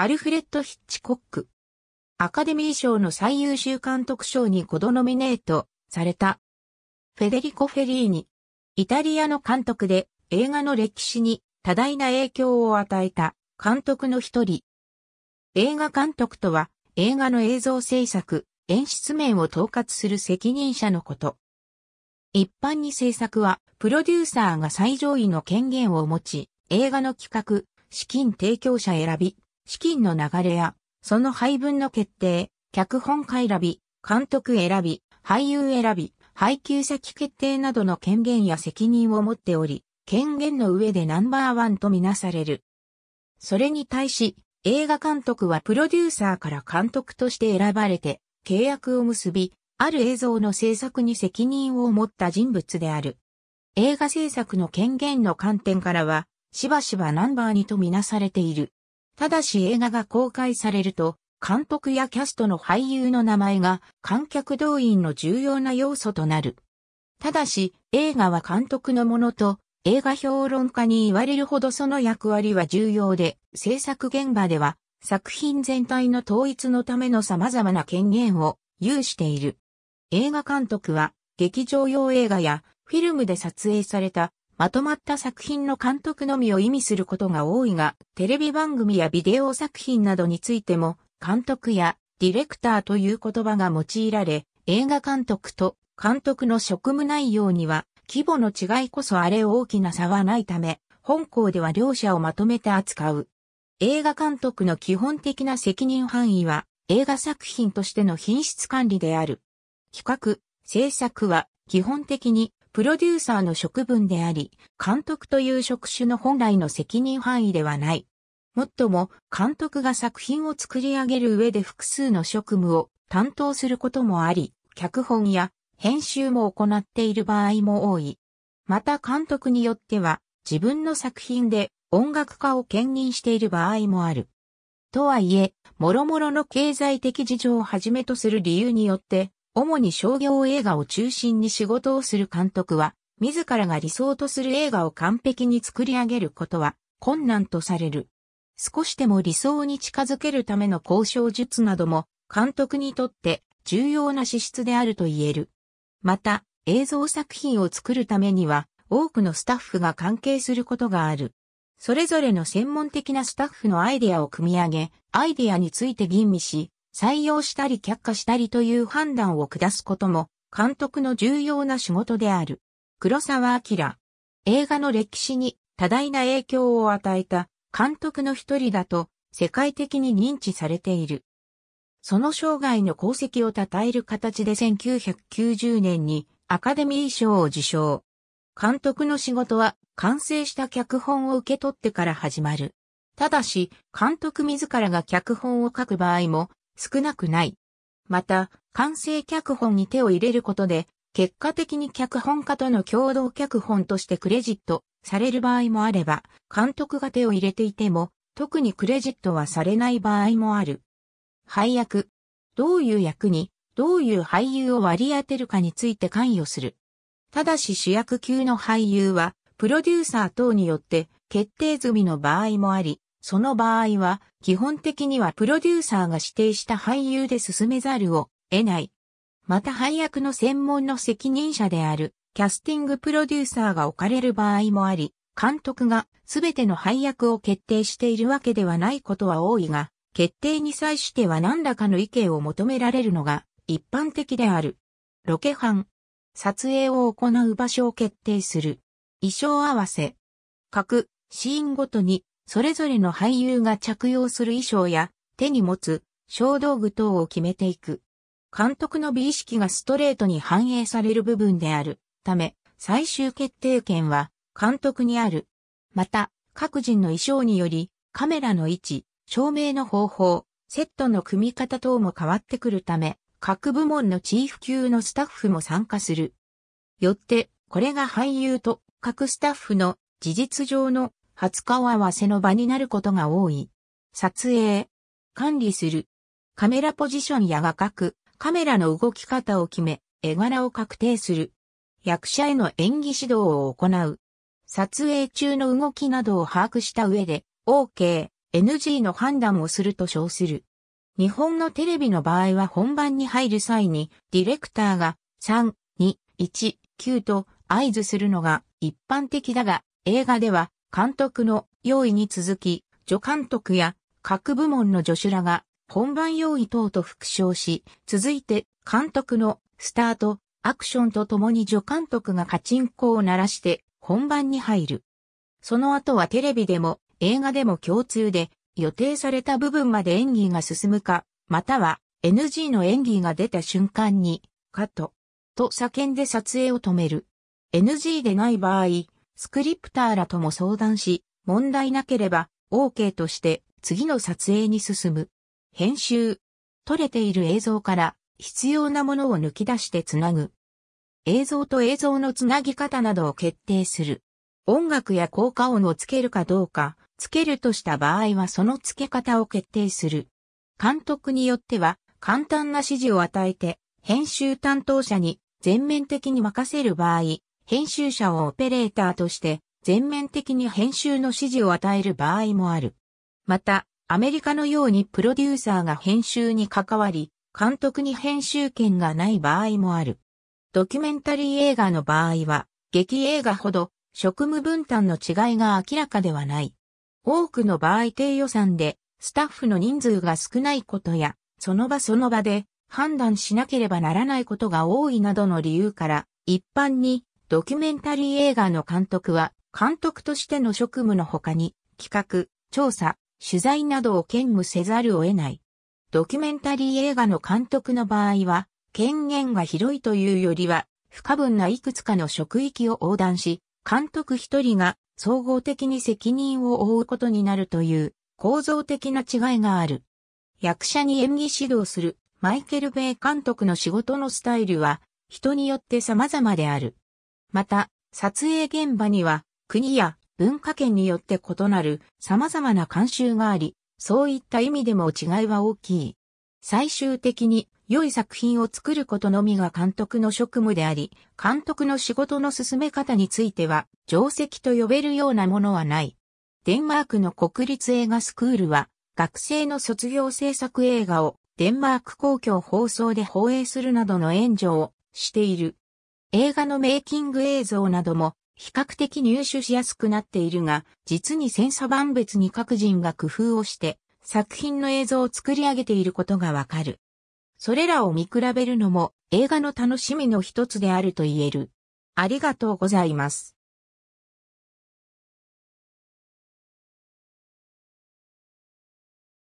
アルフレッド・ヒッチコック。アカデミー賞の最優秀監督賞に5度ノミネートされた。フェデリコ・フェリーニ。イタリアの監督で映画の歴史に多大な影響を与えた監督の一人。映画監督とは映画の映像制作、演出面を統括する責任者のこと。一般に制作はプロデューサーが最上位の権限を持ち、映画の企画、資金提供者選び、資金の流れや、その配分の決定、脚本家選び、監督選び、俳優選び、配給先決定などの権限や責任を持っており、権限の上でナンバーワンとみなされる。それに対し、映画監督はプロデューサーから監督として選ばれて、契約を結び、ある映像の制作に責任を持った人物である。映画制作の権限の観点からは、しばしばナンバー2とみなされている。ただし映画が公開されると、監督やキャストの俳優の名前が観客動員の重要な要素となる。ただし、映画は監督のものと映画評論家に言われるほどその役割は重要で、制作現場では作品全体の統一のための様々な権限を有している。映画監督は劇場用映画やフィルムで撮影されたまとまった作品の監督のみを意味することが多いが、テレビ番組やビデオ作品などについても、監督やディレクターという言葉が用いられ、映画監督と監督の職務内容には、規模の違いこそあれ大きな差はないため、本校では両者をまとめて扱う。映画監督の基本的な責任範囲は、映画作品としての品質管理である。企画、制作は、基本的にプロデューサーの職分であり、監督という職種の本来の責任範囲ではない。もっとも、監督が作品を作り上げる上で複数の職務を担当することもあり、脚本や編集も行っている場合も多い。また監督によっては、自分の作品で音楽家を兼任している場合もある。とはいえ、諸々の経済的事情をはじめとする理由によって、主に商業映画を中心に仕事をする監督は、自らが理想とする映画を完璧に作り上げることは困難とされる。少しでも理想に近づけるための交渉術なども監督にとって重要な資質であると言える。また、映像作品を作るためには多くのスタッフが関係することがある。それぞれの専門的なスタッフのアイデアを組み上げ、アイデアについて吟味し、採用したり却下したりという判断を下すことも、監督の重要な仕事である。黒沢明。映画の歴史に多大な影響を与えた監督の一人だと世界的に認知されている。その生涯の功績を称える形で1990年にアカデミー賞を受賞。監督の仕事は完成した脚本を受け取ってから始まる。ただし、監督自らが脚本を書く場合も少なくない。また、完成脚本に手を入れることで、結果的に脚本家との共同脚本としてクレジットされる場合もあれば、監督が手を入れていても、特にクレジットはされない場合もある。配役。どういう役に、どういう俳優を割り当てるかについて関与する。ただし主役級の俳優は、プロデューサー等によって決定済みの場合もあり、その場合は、基本的にはプロデューサーが指定した俳優で進めざるを得ない。また配役の専門の責任者である、キャスティングプロデューサーが置かれる場合もあり、監督が全ての配役を決定しているわけではないことは多いが、決定に際しては何らかの意見を求められるのが一般的である。ロケ班、撮影を行う場所を決定する。衣装合わせ、各シーンごとにそれぞれの俳優が着用する衣装や手に持つ小道具等を決めていく。監督の美意識がストレートに反映される部分であるため、最終決定権は監督にある。また、各人の衣装により、カメラの位置、照明の方法、セットの組み方等も変わってくるため、各部門のチーフ級のスタッフも参加する。よって、これが俳優と各スタッフの事実上の初顔合わせの場になることが多い。撮影、管理する。カメラポジションや画角、カメラの動き方を決め、絵柄を確定する。役者への演技指導を行う。撮影中の動きなどを把握した上で、OK、NG の判断をすると称する。日本のテレビの場合は本番に入る際に、ディレクターが3、2、1、9と合図するのが一般的だが、映画では監督の用意に続き、助監督や各部門の助手らが本番用意等と復唱し、続いて監督のスタート、アクションとともに助監督がカチンコを鳴らして本番に入る。その後はテレビでも映画でも共通で予定された部分まで演技が進むか、または NG の演技が出た瞬間に、カット、と叫んで撮影を止める。NG でない場合、スクリプターらとも相談し、問題なければ OK として次の撮影に進む。編集。撮れている映像から必要なものを抜き出してつなぐ。映像と映像のつなぎ方などを決定する。音楽や効果音をつけるかどうか、つけるとした場合はその付け方を決定する。監督によっては簡単な指示を与えて編集担当者に全面的に任せる場合、編集者をオペレーターとして全面的に編集の指示を与える場合もある。また、アメリカのようにプロデューサーが編集に関わり、監督に編集権がない場合もある。ドキュメンタリー映画の場合は、劇映画ほど職務分担の違いが明らかではない。多くの場合低予算でスタッフの人数が少ないことや、その場その場で判断しなければならないことが多いなどの理由から、一般にドキュメンタリー映画の監督は、監督としての職務の他に、企画、調査、取材などを兼務せざるを得ない。ドキュメンタリー映画の監督の場合は、権限が広いというよりは、不可分ないくつかの職域を横断し、監督一人が総合的に責任を負うことになるという構造的な違いがある。役者に演技指導するマイケル・ベイ監督の仕事のスタイルは人によって様々である。また、撮影現場には国や文化圏によって異なる様々な慣習があり、そういった意味でも違いは大きい。最終的に良い作品を作ることのみが監督の職務であり、監督の仕事の進め方については、定石と呼べるようなものはない。デンマークの国立映画スクールは、学生の卒業制作映画をデンマーク公共放送で放映するなどの援助をしている。映画のメイキング映像なども比較的入手しやすくなっているが、実に千差万別に各人が工夫をして作品の映像を作り上げていることがわかる。それらを見比べるのも映画の楽しみの一つであると言える。ありがとうございます。